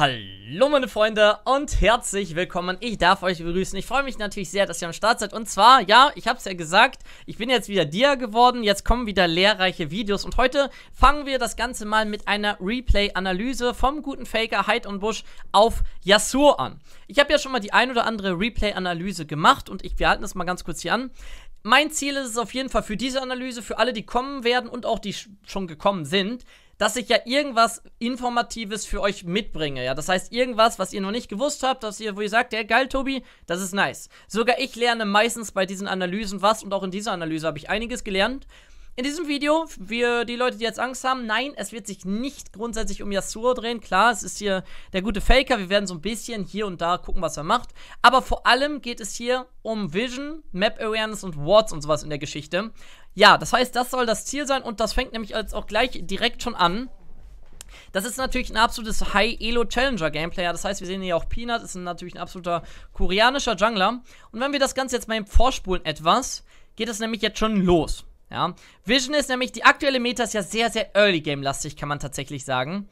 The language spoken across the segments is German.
Hallo meine Freunde und herzlich willkommen. Ich darf euch begrüßen. Ich freue mich natürlich sehr, dass ihr am Start seid. Und zwar, ja, ich habe es ja gesagt, ich bin jetzt wieder Dia geworden. Jetzt kommen wieder lehrreiche Videos. Und heute fangen wir das Ganze mal mit einer Replay-Analyse vom guten Faker Hyde und Bush auf Yasuo an. Ich habe ja schon mal die ein oder andere Replay-Analyse gemacht und ich, wir halten das mal ganz kurz hier an. Mein Ziel ist es auf jeden Fall für diese Analyse, für alle, die kommen werden und auch die schon gekommen sind, dass ich ja irgendwas Informatives für euch mitbringe. Ja, das heißt, irgendwas, was ihr noch nicht gewusst habt, dass ihr, wo ihr sagt, ja, geil, Tobi, das ist nice. Sogar ich lerne meistens bei diesen Analysen was und auch in dieser Analyse habe ich einiges gelernt. In diesem Video, wir die Leute, die jetzt Angst haben, nein, es wird sich nicht grundsätzlich um Yasuo drehen. Klar, es ist hier der gute Faker. Wir werden so ein bisschen hier und da gucken, was er macht. Aber vor allem geht es hier um Vision, Map Awareness und Wards und sowas in der Geschichte. Ja, das heißt, das soll das Ziel sein und das fängt nämlich jetzt auch gleich direkt schon an. Das ist natürlich ein absolutes High-Elo-Challenger-Gameplay. Ja, das heißt, wir sehen hier auch Peanut, ist natürlich ein absoluter koreanischer Jungler. Und wenn wir das Ganze jetzt mal eben vorspulen etwas, geht es nämlich jetzt schon los. Ja. Vision ist nämlich, die aktuelle Meta ist ja sehr, sehr Early-Game-lastig, kann man tatsächlich sagen.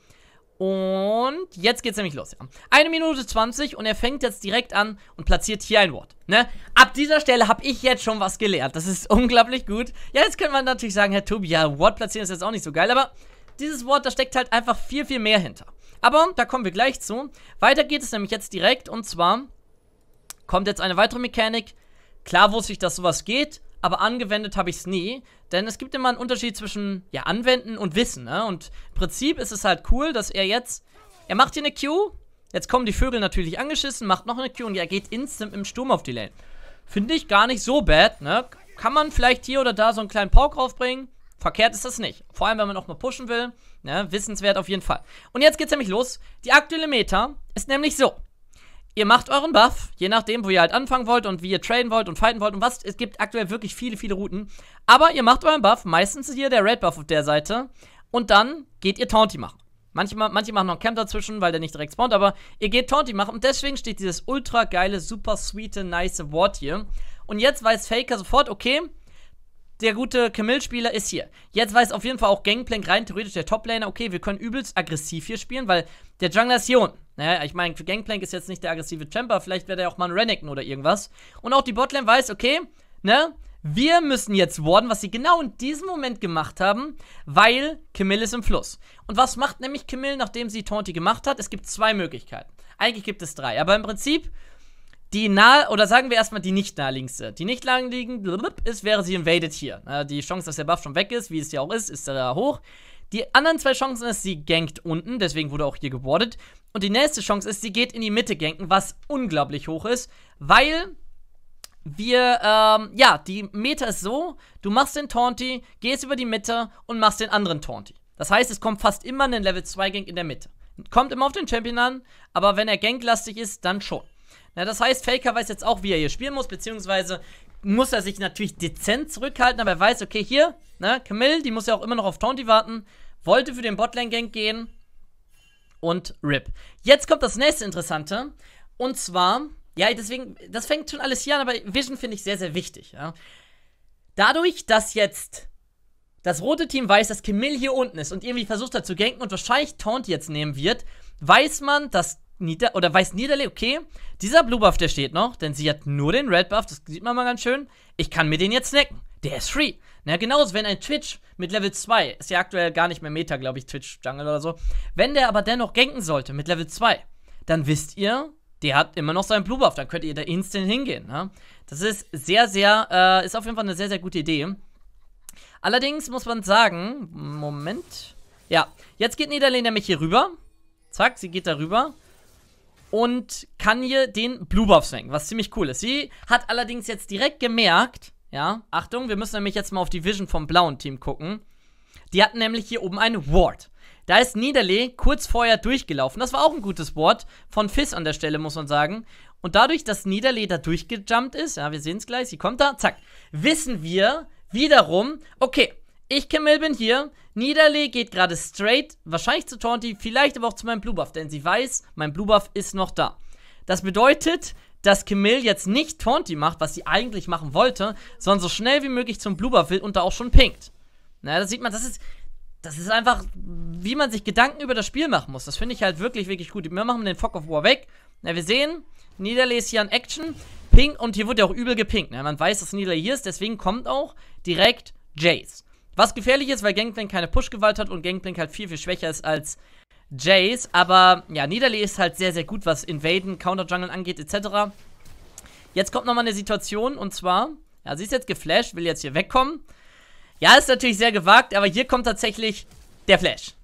Und jetzt geht's nämlich los, ja. Eine Minute 20 und er fängt jetzt direkt an und platziert hier ein Wort, ne? Ab dieser Stelle habe ich jetzt schon was gelernt. Das ist unglaublich gut. Ja, jetzt könnte man natürlich sagen, Herr Tobi, ja, Wort platzieren ist jetzt auch nicht so geil, aber dieses Wort, da steckt halt einfach viel, viel mehr hinter. Aber da kommen wir gleich zu. Weiter geht es nämlich jetzt direkt und zwar kommt jetzt eine weitere Mechanik. Klar wusste ich, dass sowas geht aber angewendet habe ich es nie, denn es gibt immer einen Unterschied zwischen ja, anwenden und wissen, ne? Und im Prinzip ist es halt cool, dass er jetzt er macht hier eine Q, jetzt kommen die Vögel natürlich angeschissen, macht noch eine Q und er geht instant im Sturm auf die Lane. Finde ich gar nicht so bad, ne? Kann man vielleicht hier oder da so einen kleinen Pauk raufbringen? Verkehrt ist das nicht. Vor allem, wenn man auch mal pushen will. Ne? Wissenswert auf jeden Fall. Und jetzt geht's nämlich los. Die aktuelle Meta ist nämlich so. Ihr macht euren Buff, je nachdem, wo ihr halt anfangen wollt und wie ihr traden wollt und fighten wollt und was. Es gibt aktuell wirklich viele, viele Routen. Aber ihr macht euren Buff, meistens ist hier der Red Buff auf der Seite. Und dann geht ihr Taunty machen. Manche, manche machen noch einen Camp dazwischen, weil der nicht direkt spawnt, aber ihr geht Taunty machen und deswegen steht dieses ultra geile, super sweet, nice Wort hier. Und jetzt weiß Faker sofort, okay, der gute Camille-Spieler ist hier. Jetzt weiß auf jeden Fall auch Gangplank rein theoretisch der Toplaner, okay, wir können übelst aggressiv hier spielen, weil der Jungler ist hier unten. Naja, ich meine, für Gangplank ist jetzt nicht der aggressive Champer, vielleicht wäre der auch mal ein Renekton oder irgendwas. Und auch die Botlane weiß, okay, ne, wir müssen jetzt warden, was sie genau in diesem Moment gemacht haben, weil Camille ist im Fluss. Und was macht nämlich Camille, nachdem sie Taunty gemacht hat? Es gibt zwei Möglichkeiten. Eigentlich gibt es drei, aber im Prinzip die nahe, oder sagen wir erstmal die nicht naheliegendste. Die nicht naheliegende ist, wäre sie invaded hier. Die Chance, dass der Buff schon weg ist, wie es ja auch ist, ist da hoch. Die anderen zwei Chancen ist, sie gankt unten, deswegen wurde auch hier gewardet. Und die nächste Chance ist, sie geht in die Mitte ganken, was unglaublich hoch ist, weil wir, ähm, ja, die Meta ist so, du machst den Taunty, gehst über die Mitte und machst den anderen Taunty. Das heißt, es kommt fast immer ein Level 2 Gank in der Mitte. Kommt immer auf den Champion an, aber wenn er ganklastig ist, dann schon. Ja, das heißt, Faker weiß jetzt auch, wie er hier spielen muss, beziehungsweise muss er sich natürlich dezent zurückhalten, aber er weiß, okay, hier, ne, Camille, die muss ja auch immer noch auf Taunty warten, wollte für den Botlane-Gank gehen und RIP. Jetzt kommt das nächste Interessante und zwar, ja, deswegen, das fängt schon alles hier an, aber Vision finde ich sehr, sehr wichtig, ja. Dadurch, dass jetzt das rote Team weiß, dass Camille hier unten ist und irgendwie versucht hat zu ganken und wahrscheinlich Taunt jetzt nehmen wird, weiß man, dass Nita oder weiß Niederle, okay, dieser Blue Buff, der steht noch, denn sie hat nur den Red Buff, das sieht man mal ganz schön. Ich kann mir den jetzt snacken. Der ist free. Na, genauso, wenn ein Twitch mit Level 2, ist ja aktuell gar nicht mehr Meta, glaube ich, Twitch Jungle oder so. Wenn der aber dennoch ganken sollte mit Level 2, dann wisst ihr, der hat immer noch seinen Blue Buff, dann könnt ihr da instant hingehen. Ne? Das ist sehr, sehr, äh, ist auf jeden Fall eine sehr, sehr gute Idee. Allerdings muss man sagen, Moment. Ja, jetzt geht Niederlehn nämlich hier rüber. Zack, sie geht da rüber und kann hier den Blue Buff senken, was ziemlich cool ist. Sie hat allerdings jetzt direkt gemerkt, ja, Achtung, wir müssen nämlich jetzt mal auf die Vision vom blauen Team gucken. Die hatten nämlich hier oben ein Ward. Da ist Niederle kurz vorher durchgelaufen. Das war auch ein gutes Ward von Fizz an der Stelle, muss man sagen. Und dadurch, dass Niederle da durchgejumpt ist, ja, wir sehen es gleich, sie kommt da, zack, wissen wir wiederum, okay, ich, Camille, bin hier. Niederle geht gerade straight, wahrscheinlich zu Taunty, vielleicht aber auch zu meinem Blue Buff, denn sie weiß, mein Blue Buff ist noch da. Das bedeutet, dass Camille jetzt nicht Taunty macht, was sie eigentlich machen wollte, sondern so schnell wie möglich zum Blue Buff will und da auch schon pinkt. Naja, das sieht man, das ist, das ist einfach, wie man sich Gedanken über das Spiel machen muss. Das finde ich halt wirklich, wirklich gut. Wir machen den Fog of War weg. Na, wir sehen, Niederle ist hier an Action, pinkt und hier wurde ja auch übel gepinkt. Na, man weiß, dass Niederle hier ist, deswegen kommt auch direkt Jace. Was gefährlich ist, weil Gangplank keine Push-Gewalt hat und Gangplank halt viel, viel schwächer ist als Jace. Aber ja, Niederlee ist halt sehr, sehr gut, was Invaden, Counter-Jungle angeht, etc. Jetzt kommt nochmal eine Situation und zwar, ja, sie ist jetzt geflasht, will jetzt hier wegkommen. Ja, ist natürlich sehr gewagt, aber hier kommt tatsächlich der Flash.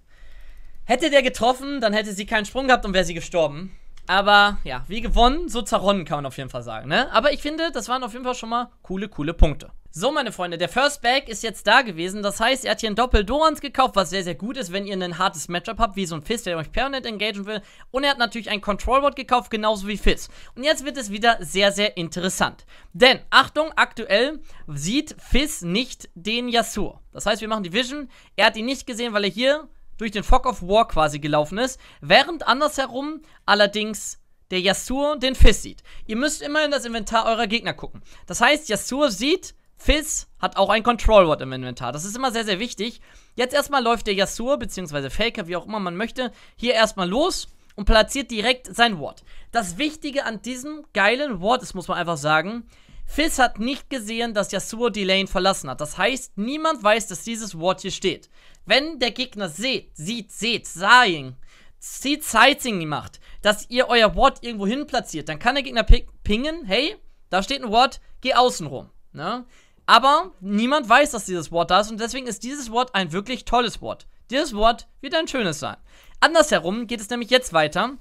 Hätte der getroffen, dann hätte sie keinen Sprung gehabt und wäre sie gestorben. Aber ja, wie gewonnen, so zerronnen kann man auf jeden Fall sagen, ne? Aber ich finde, das waren auf jeden Fall schon mal coole, coole Punkte. So, meine Freunde, der First Bag ist jetzt da gewesen. Das heißt, er hat hier einen Doppel-Dorans gekauft, was sehr, sehr gut ist, wenn ihr ein hartes Matchup habt, wie so ein Fizz, der euch permanent engagen will. Und er hat natürlich ein Control-Board gekauft, genauso wie Fizz. Und jetzt wird es wieder sehr, sehr interessant. Denn, Achtung, aktuell sieht Fizz nicht den Yasuo. Das heißt, wir machen die Vision. Er hat ihn nicht gesehen, weil er hier durch den Fog of War quasi gelaufen ist. Während andersherum allerdings der Yasuo den Fizz sieht. Ihr müsst immer in das Inventar eurer Gegner gucken. Das heißt, Yasuo sieht Fizz hat auch ein Control Word im Inventar. Das ist immer sehr, sehr wichtig. Jetzt erstmal läuft der Yasuo, beziehungsweise Faker, wie auch immer man möchte, hier erstmal los und platziert direkt sein Ward. Das Wichtige an diesem geilen Ward ist, muss man einfach sagen, Fizz hat nicht gesehen, dass Yasuo die Lane verlassen hat. Das heißt, niemand weiß, dass dieses Ward hier steht. Wenn der Gegner sieht, sieht, seht, saying, sieht Sightseeing macht, dass ihr euer Ward irgendwo hin platziert, dann kann der Gegner pingen, hey, da steht ein Ward, geh außen rum. Ne? Aber niemand weiß, dass dieses Wort da ist und deswegen ist dieses Wort ein wirklich tolles Wort. Dieses Wort wird ein schönes sein. Andersherum geht es nämlich jetzt weiter.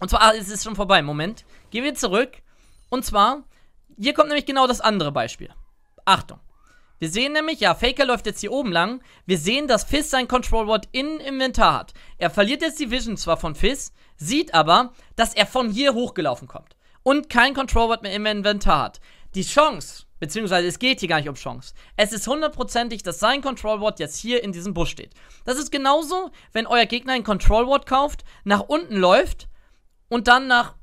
Und zwar, ah, es ist schon vorbei, Moment. Gehen wir zurück. Und zwar, hier kommt nämlich genau das andere Beispiel. Achtung. Wir sehen nämlich, ja, Faker läuft jetzt hier oben lang. Wir sehen, dass Fizz sein Control Ward in Inventar hat. Er verliert jetzt die Vision zwar von Fizz, sieht aber, dass er von hier hochgelaufen kommt. Und kein Control Ward mehr im Inventar hat. Die Chance, Beziehungsweise es geht hier gar nicht um Chance. Es ist hundertprozentig, dass sein Control Ward jetzt hier in diesem Bus steht. Das ist genauso, wenn euer Gegner ein Control Ward kauft, nach unten läuft und dann nach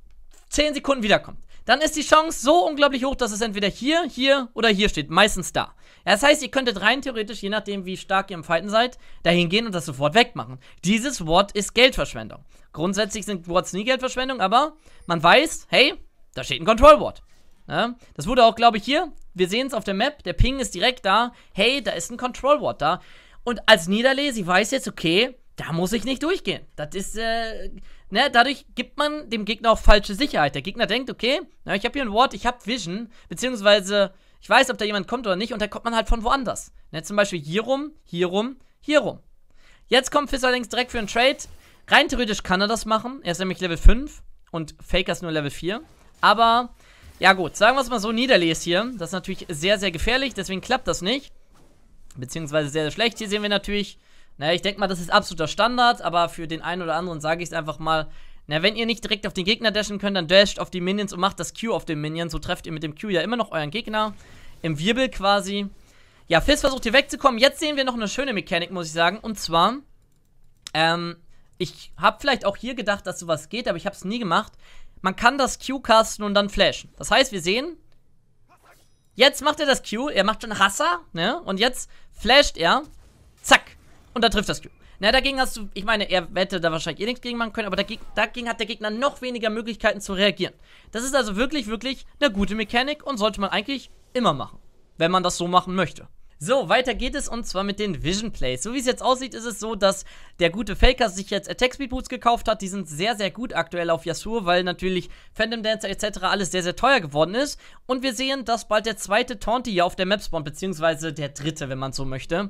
10 Sekunden wiederkommt. Dann ist die Chance so unglaublich hoch, dass es entweder hier, hier oder hier steht. Meistens da. Das heißt, ihr könntet rein theoretisch, je nachdem wie stark ihr im Fighten seid, dahin gehen und das sofort wegmachen. Dieses Wort ist Geldverschwendung. Grundsätzlich sind Words nie Geldverschwendung, aber man weiß, hey, da steht ein Control Ward. Ja, das wurde auch, glaube ich, hier wir sehen es auf der Map, der Ping ist direkt da. Hey, da ist ein Control Ward da. Und als Niederlese, ich weiß jetzt, okay, da muss ich nicht durchgehen. Das ist, äh, ne, dadurch gibt man dem Gegner auch falsche Sicherheit. Der Gegner denkt, okay, na, ich habe hier ein Ward, ich habe Vision, beziehungsweise ich weiß, ob da jemand kommt oder nicht und da kommt man halt von woanders. Ne, zum Beispiel hier rum, hier rum, hier rum. Jetzt kommt Fizz allerdings direkt für einen Trade. Rein theoretisch kann er das machen. Er ist nämlich Level 5 und Faker ist nur Level 4. Aber ja gut, sagen wir es mal so, Niederles hier. Das ist natürlich sehr, sehr gefährlich, deswegen klappt das nicht. Beziehungsweise sehr, sehr schlecht. Hier sehen wir natürlich, naja, ich denke mal, das ist absoluter Standard, aber für den einen oder anderen sage ich es einfach mal. Na, wenn ihr nicht direkt auf den Gegner dashen könnt, dann dasht auf die Minions und macht das Q auf den Minion. So trefft ihr mit dem Q ja immer noch euren Gegner. Im Wirbel quasi. Ja, Fizz versucht hier wegzukommen. Jetzt sehen wir noch eine schöne Mechanik, muss ich sagen. Und zwar, ähm, ich habe vielleicht auch hier gedacht, dass sowas geht, aber ich habe es nie gemacht man kann das Q casten und dann flashen. Das heißt, wir sehen, jetzt macht er das Q, er macht schon Hassa, ne? Und jetzt flasht er, zack, und da trifft das Q. Na, ne, dagegen hast du, ich meine, er hätte da wahrscheinlich eh nichts gegen machen können, aber dagegen, dagegen, hat der Gegner noch weniger Möglichkeiten zu reagieren. Das ist also wirklich, wirklich eine gute Mechanik und sollte man eigentlich immer machen, wenn man das so machen möchte. So, weiter geht es und zwar mit den Vision Plays. So wie es jetzt aussieht, ist es so, dass der gute Faker sich jetzt Attack Speed Boots gekauft hat. Die sind sehr, sehr gut aktuell auf Yasuo, weil natürlich Phantom Dancer etc. alles sehr, sehr teuer geworden ist. Und wir sehen, dass bald der zweite Taunty hier auf der Map spawnt, beziehungsweise der dritte, wenn man so möchte.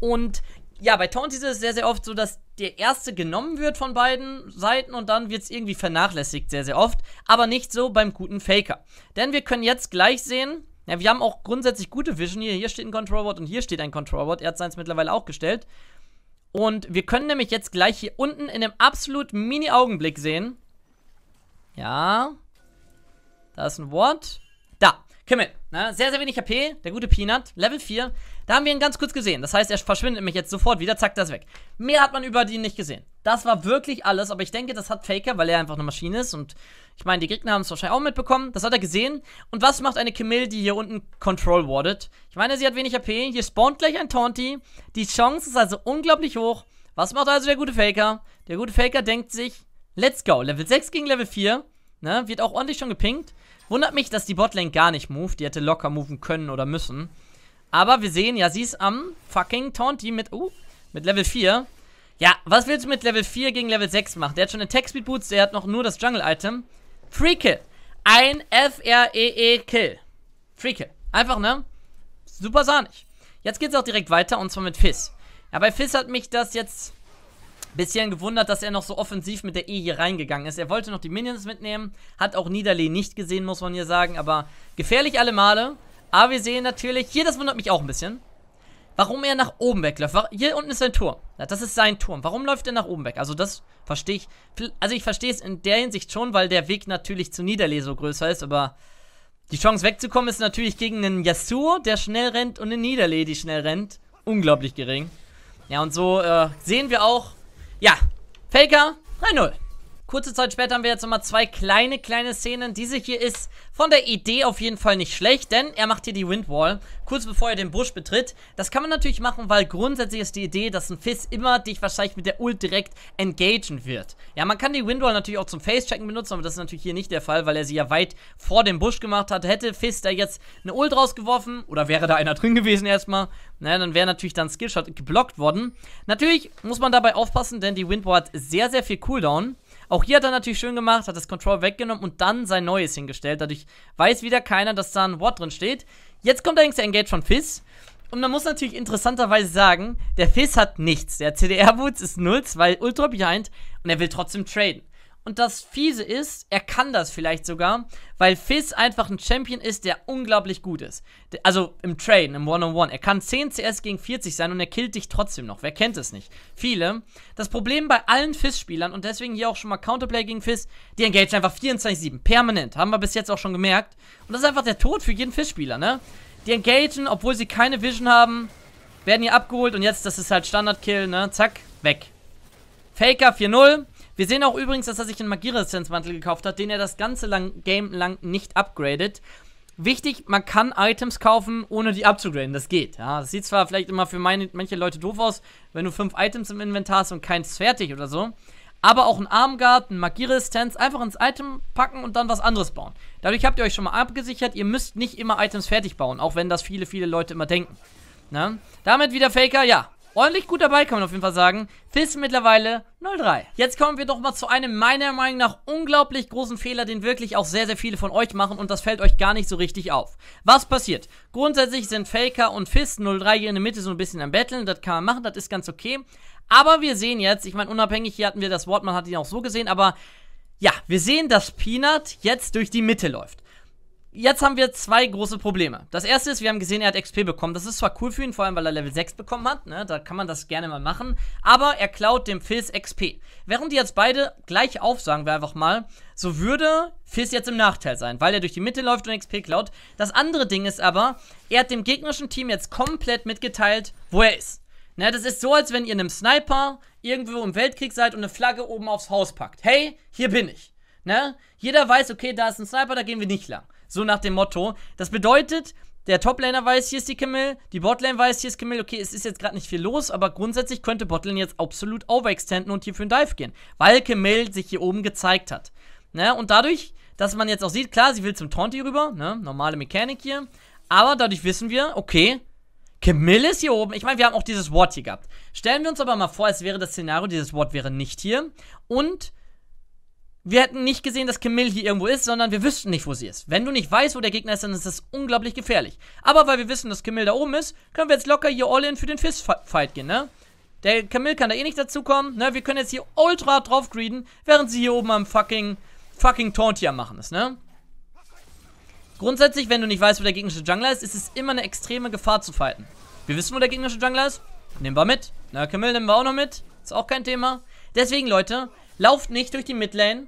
Und ja, bei Taunty ist es sehr, sehr oft so, dass der erste genommen wird von beiden Seiten und dann wird es irgendwie vernachlässigt, sehr, sehr oft. Aber nicht so beim guten Faker. Denn wir können jetzt gleich sehen, ja, wir haben auch grundsätzlich gute Vision. Hier, hier steht ein Control Board und hier steht ein Control Board. Er hat seins mittlerweile auch gestellt. Und wir können nämlich jetzt gleich hier unten in einem absolut mini-Augenblick sehen. Ja. Da ist ein Wort. Kimmel, ne? sehr, sehr wenig HP, der gute Peanut, Level 4. Da haben wir ihn ganz kurz gesehen. Das heißt, er verschwindet mich jetzt sofort wieder, zack, das weg. Mehr hat man über ihn nicht gesehen. Das war wirklich alles, aber ich denke, das hat Faker, weil er einfach eine Maschine ist und ich meine, die Gegner haben es wahrscheinlich auch mitbekommen. Das hat er gesehen. Und was macht eine Kimmel, die hier unten Control wardet? Ich meine, sie hat wenig HP. Hier spawnt gleich ein Taunty. Die Chance ist also unglaublich hoch. Was macht also der gute Faker? Der gute Faker denkt sich, let's go. Level 6 gegen Level 4. Ne? Wird auch ordentlich schon gepinkt. Wundert mich, dass die Botlane gar nicht move. Die hätte locker moven können oder müssen. Aber wir sehen, ja, sie ist am fucking Taunty mit, uh, mit Level 4. Ja, was willst du mit Level 4 gegen Level 6 machen? Der hat schon den Tech Speed Boots, der hat noch nur das Jungle-Item. Free Kill. Ein F-R-E-E-Kill. Free Kill. Einfach, ne? Super sahnig. Jetzt geht's auch direkt weiter und zwar mit Fizz. Ja, bei Fizz hat mich das jetzt Bisschen gewundert, dass er noch so offensiv mit der E hier reingegangen ist. Er wollte noch die Minions mitnehmen, hat auch Niederlee nicht gesehen, muss man hier sagen, aber gefährlich alle Male. Aber wir sehen natürlich, hier, das wundert mich auch ein bisschen, warum er nach oben wegläuft. Hier unten ist sein Turm. Das ist sein Turm. Warum läuft er nach oben weg? Also das verstehe ich, also ich verstehe es in der Hinsicht schon, weil der Weg natürlich zu Niederlee so größer ist, aber die Chance wegzukommen ist natürlich gegen einen Yasuo, der schnell rennt und einen Niederlee, die schnell rennt, unglaublich gering. Ja, und so äh, sehen wir auch, ja, Faker 3-0. Kurze Zeit später haben wir jetzt nochmal zwei kleine, kleine Szenen. Diese hier ist von der Idee auf jeden Fall nicht schlecht, denn er macht hier die Windwall, kurz bevor er den Busch betritt. Das kann man natürlich machen, weil grundsätzlich ist die Idee, dass ein Fizz immer dich wahrscheinlich mit der Ult direkt engagen wird. Ja, man kann die Windwall natürlich auch zum Facechecken benutzen, aber das ist natürlich hier nicht der Fall, weil er sie ja weit vor dem Busch gemacht hat. Hätte Fizz da jetzt eine Ult rausgeworfen, oder wäre da einer drin gewesen erstmal, naja, ne, dann wäre natürlich dann Skillshot geblockt worden. Natürlich muss man dabei aufpassen, denn die Windwall hat sehr, sehr viel Cooldown. Auch hier hat er natürlich schön gemacht, hat das Control weggenommen und dann sein neues hingestellt. Dadurch weiß wieder keiner, dass da ein Wort drin steht. Jetzt kommt allerdings der Engage von Fizz. Und man muss natürlich interessanterweise sagen, der Fizz hat nichts. Der CDR-Boots ist null, weil Ultra Behind und er will trotzdem traden. Und das Fiese ist, er kann das vielleicht sogar, weil Fizz einfach ein Champion ist, der unglaublich gut ist. Also im Train, im One-on-One. Er kann 10 CS gegen 40 sein und er killt dich trotzdem noch. Wer kennt es nicht? Viele. Das Problem bei allen Fizz-Spielern und deswegen hier auch schon mal Counterplay gegen Fizz, die engagieren einfach 24-7. Permanent. Haben wir bis jetzt auch schon gemerkt. Und das ist einfach der Tod für jeden Fizz-Spieler, ne? Die engagieren, obwohl sie keine Vision haben, werden hier abgeholt und jetzt, das ist halt Standard-Kill, ne? Zack, weg. Faker 4-0. Wir sehen auch übrigens, dass er sich einen Magierresistenzmantel gekauft hat, den er das ganze lang Game lang nicht upgradet. Wichtig, man kann Items kaufen, ohne die abzugraden. Das geht. Ja, das sieht zwar vielleicht immer für meine, manche Leute doof aus, wenn du fünf Items im Inventar hast und keins fertig oder so. Aber auch ein Armguard, ein Magieresistenz, einfach ins Item packen und dann was anderes bauen. Dadurch habt ihr euch schon mal abgesichert, ihr müsst nicht immer Items fertig bauen, auch wenn das viele, viele Leute immer denken. Na? Ne? Damit wieder Faker, ja. Ordentlich gut dabei, kann man auf jeden Fall sagen. Fizz mittlerweile 03. Jetzt kommen wir doch mal zu einem meiner Meinung nach unglaublich großen Fehler, den wirklich auch sehr, sehr viele von euch machen und das fällt euch gar nicht so richtig auf. Was passiert? Grundsätzlich sind Faker und Fizz 03 hier in der Mitte so ein bisschen am Betteln, das kann man machen, das ist ganz okay. Aber wir sehen jetzt, ich meine unabhängig, hier hatten wir das Wort, man hat ihn auch so gesehen, aber ja, wir sehen, dass Peanut jetzt durch die Mitte läuft jetzt haben wir zwei große Probleme. Das erste ist, wir haben gesehen, er hat XP bekommen. Das ist zwar cool für ihn, vor allem weil er Level 6 bekommen hat, ne? da kann man das gerne mal machen, aber er klaut dem Fizz XP. Während die jetzt beide gleich aufsagen, sagen wir einfach mal, so würde Fizz jetzt im Nachteil sein, weil er durch die Mitte läuft und XP klaut. Das andere Ding ist aber, er hat dem gegnerischen Team jetzt komplett mitgeteilt, wo er ist. Ne? Das ist so, als wenn ihr einem Sniper irgendwo im Weltkrieg seid und eine Flagge oben aufs Haus packt. Hey, hier bin ich. Ne? Jeder weiß, okay, da ist ein Sniper, da gehen wir nicht lang. So nach dem Motto. Das bedeutet, der Toplaner weiß, hier ist die Camille, die Botlane weiß, hier ist Camille. Okay, es ist jetzt gerade nicht viel los, aber grundsätzlich könnte Botlane jetzt absolut overextenden und hier für einen Dive gehen, weil Camille sich hier oben gezeigt hat. Ne? Und dadurch, dass man jetzt auch sieht, klar, sie will zum Taunty rüber, ne? normale Mechanik hier, aber dadurch wissen wir, okay, Camille ist hier oben. Ich meine, wir haben auch dieses Wort hier gehabt. Stellen wir uns aber mal vor, es wäre das Szenario, dieses Wort wäre nicht hier und wir hätten nicht gesehen, dass Camille hier irgendwo ist, sondern wir wüssten nicht, wo sie ist. Wenn du nicht weißt, wo der Gegner ist, dann ist das unglaublich gefährlich. Aber weil wir wissen, dass Camille da oben ist, können wir jetzt locker hier All-In für den Fistfight gehen, ne? Der Camille kann da eh nicht dazukommen, ne? Wir können jetzt hier ultra drauf greeden, während sie hier oben am fucking, fucking Tauntier machen ist, ne? Grundsätzlich, wenn du nicht weißt, wo der gegnerische Jungler ist, ist es immer eine extreme Gefahr zu fighten. Wir wissen, wo der gegnerische Jungler ist. Nehmen wir mit. Na, Camille nehmen wir auch noch mit. Ist auch kein Thema. Deswegen, Leute, Lauft nicht durch die Midlane.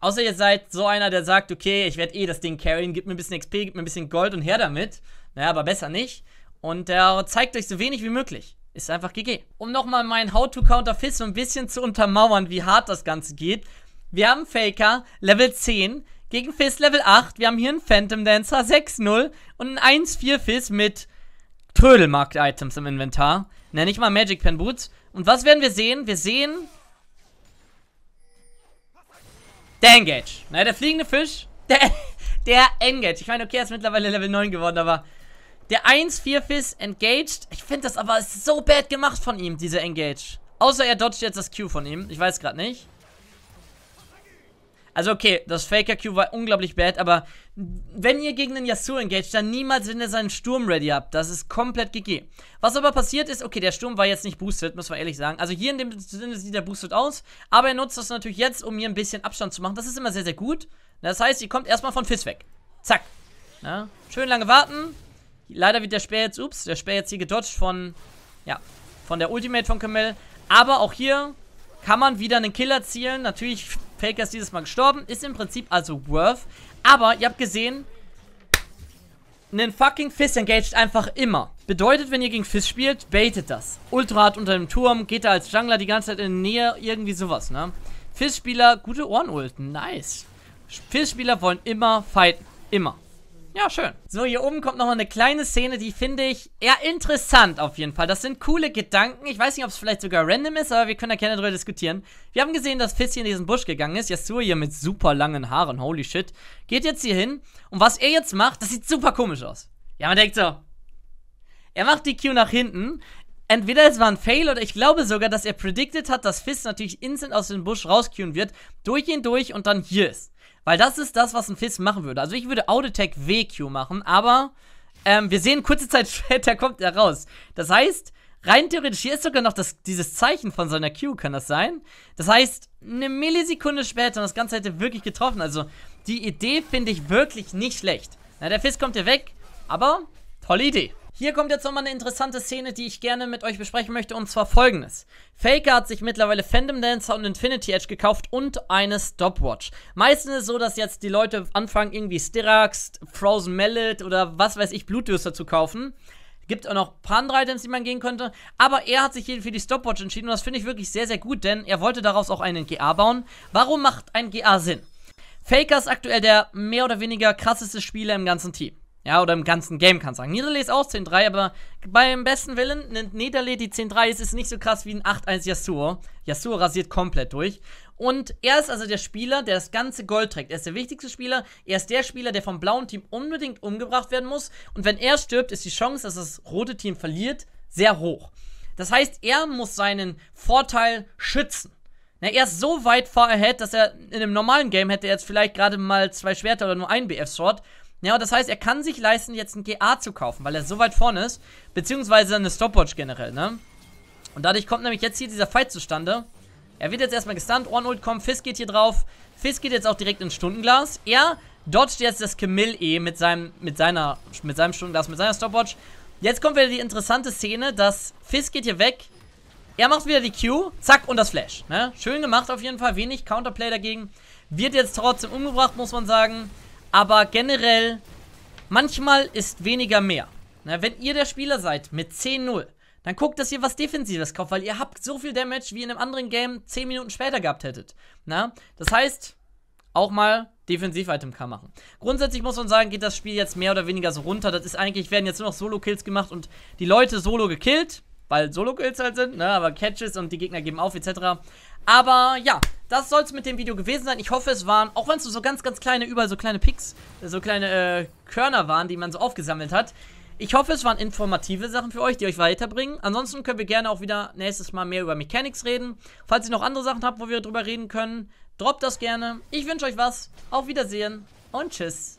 Außer ihr seid so einer, der sagt, okay, ich werde eh das Ding carryen, gib mir ein bisschen XP, gib mir ein bisschen Gold und her damit. Naja, aber besser nicht. Und der zeigt euch so wenig wie möglich. Ist einfach GG. Um nochmal meinen How-to-Counter-Fist so ein bisschen zu untermauern, wie hart das Ganze geht. Wir haben Faker, Level 10, gegen Fist Level 8. Wir haben hier einen Phantom Dancer 6-0 und einen 1-4 Fist mit Trödelmarkt-Items im Inventar. Nenne ich mal Magic Pen Boots. Und was werden wir sehen? Wir sehen der Engage. Na, der fliegende Fisch. Der, der Engage. Ich meine, okay, er ist mittlerweile Level 9 geworden, aber... Der 1 4 fiss engaged. Ich finde das aber so bad gemacht von ihm, diese Engage. Außer er dodgt jetzt das Q von ihm. Ich weiß gerade nicht. Also okay, das Faker-Q war unglaublich bad, aber wenn ihr gegen den Yasuo engagiert, dann niemals, wenn ihr seinen Sturm ready habt. Das ist komplett GG. Was aber passiert ist, okay, der Sturm war jetzt nicht boosted, muss man ehrlich sagen. Also hier in dem Sinne sieht der boosted aus, aber er nutzt das natürlich jetzt, um hier ein bisschen Abstand zu machen. Das ist immer sehr, sehr gut. Das heißt, ihr kommt erstmal von Fizz weg. Zack. Ja. Schön lange warten. Leider wird der Speer jetzt, ups, der Speer jetzt hier gedodged von, ja, von der Ultimate von Camille. Aber auch hier kann man wieder einen Killer zielen. Natürlich Faker ist dieses Mal gestorben. Ist im Prinzip also worth. Aber ihr habt gesehen, einen fucking Fizz engaged einfach immer. Bedeutet, wenn ihr gegen Fizz spielt, baitet das. Ultra hat unter dem Turm, geht da als Jungler die ganze Zeit in der Nähe, irgendwie sowas, ne? Fizz-Spieler, gute Ohren ulten, nice. Fizz-Spieler wollen immer fighten. Immer. Ja, schön. So, hier oben kommt nochmal eine kleine Szene, die finde ich eher interessant auf jeden Fall. Das sind coole Gedanken. Ich weiß nicht, ob es vielleicht sogar random ist, aber wir können da gerne drüber diskutieren. Wir haben gesehen, dass Fizz hier in diesen Busch gegangen ist. Yasuo hier mit super langen Haaren, holy shit. Geht jetzt hier hin und was er jetzt macht, das sieht super komisch aus. Ja, man denkt so, er macht die Q nach hinten, entweder es war ein Fail oder ich glaube sogar, dass er predicted hat, dass Fizz natürlich instant aus dem Busch rausqueuen wird, durch ihn durch und dann hier ist. Weil das ist das, was ein Fizz machen würde. Also ich würde Auditech WQ machen, aber ähm, wir sehen kurze Zeit später kommt er raus. Das heißt, rein theoretisch, hier ist sogar noch das, dieses Zeichen von seiner Q, kann das sein? Das heißt, eine Millisekunde später und das Ganze hätte wirklich getroffen. Also die Idee finde ich wirklich nicht schlecht. Na, der Fizz kommt ja weg, aber tolle Idee. Hier kommt jetzt nochmal eine interessante Szene, die ich gerne mit euch besprechen möchte, und zwar folgendes. Faker hat sich mittlerweile Fandom Dancer und Infinity Edge gekauft und eine Stopwatch. Meistens ist es so, dass jetzt die Leute anfangen, irgendwie Styrax, Frozen Mallet oder was weiß ich, Blutdürster zu kaufen. Gibt auch noch ein paar andere Items, die man gehen könnte. Aber er hat sich hier für die Stopwatch entschieden und das finde ich wirklich sehr, sehr gut, denn er wollte daraus auch einen GA bauen. Warum macht ein GA Sinn? Faker ist aktuell der mehr oder weniger krasseste Spieler im ganzen Team. Ja, oder im ganzen Game kann du sagen. Niederle ist auch 10-3, aber beim besten Willen, ne Niederle, die 10-3 Es ist nicht so krass wie ein 8-1 Yasuo. Yasuo rasiert komplett durch. Und er ist also der Spieler, der das ganze Gold trägt. Er ist der wichtigste Spieler. Er ist der Spieler, der vom blauen Team unbedingt umgebracht werden muss. Und wenn er stirbt, ist die Chance, dass das rote Team verliert, sehr hoch. Das heißt, er muss seinen Vorteil schützen. Na, er ist so weit far ahead, dass er in einem normalen Game hätte er jetzt vielleicht gerade mal zwei Schwerter oder nur ein BF-Sword. Ja, und das heißt, er kann sich leisten, jetzt ein GA zu kaufen, weil er so weit vorne ist. Beziehungsweise eine Stopwatch generell, ne? Und dadurch kommt nämlich jetzt hier dieser Fight zustande. Er wird jetzt erstmal gestunt, Ohrenult kommt, Fizz geht hier drauf. Fizz geht jetzt auch direkt ins Stundenglas. Er dodgt jetzt das Camille E mit seinem, mit seiner, mit seinem Stundenglas, mit seiner Stopwatch. Jetzt kommt wieder die interessante Szene, dass Fisk geht hier weg. Er macht wieder die Q, zack, und das Flash. Ne? Schön gemacht auf jeden Fall, wenig Counterplay dagegen. Wird jetzt trotzdem umgebracht, muss man sagen. Aber generell, manchmal ist weniger mehr. Na, wenn ihr der Spieler seid mit 10-0, dann guckt, dass ihr was Defensives kauft, weil ihr habt so viel Damage, wie in einem anderen Game 10 Minuten später gehabt hättet. Na? Das heißt, auch mal Defensiv-Item halt kann machen. Grundsätzlich muss man sagen, geht das Spiel jetzt mehr oder weniger so runter. Das ist eigentlich, werden jetzt nur noch Solo-Kills gemacht und die Leute solo gekillt weil Solo-Kills halt sind, ne? aber Catches und die Gegner geben auf etc. Aber ja, das soll es mit dem Video gewesen sein. Ich hoffe, es waren, auch wenn es so ganz, ganz kleine, überall so kleine Picks, so kleine äh, Körner waren, die man so aufgesammelt hat. Ich hoffe, es waren informative Sachen für euch, die euch weiterbringen. Ansonsten können wir gerne auch wieder nächstes Mal mehr über Mechanics reden. Falls ihr noch andere Sachen habt, wo wir drüber reden können, droppt das gerne. Ich wünsche euch was. Auf Wiedersehen und tschüss.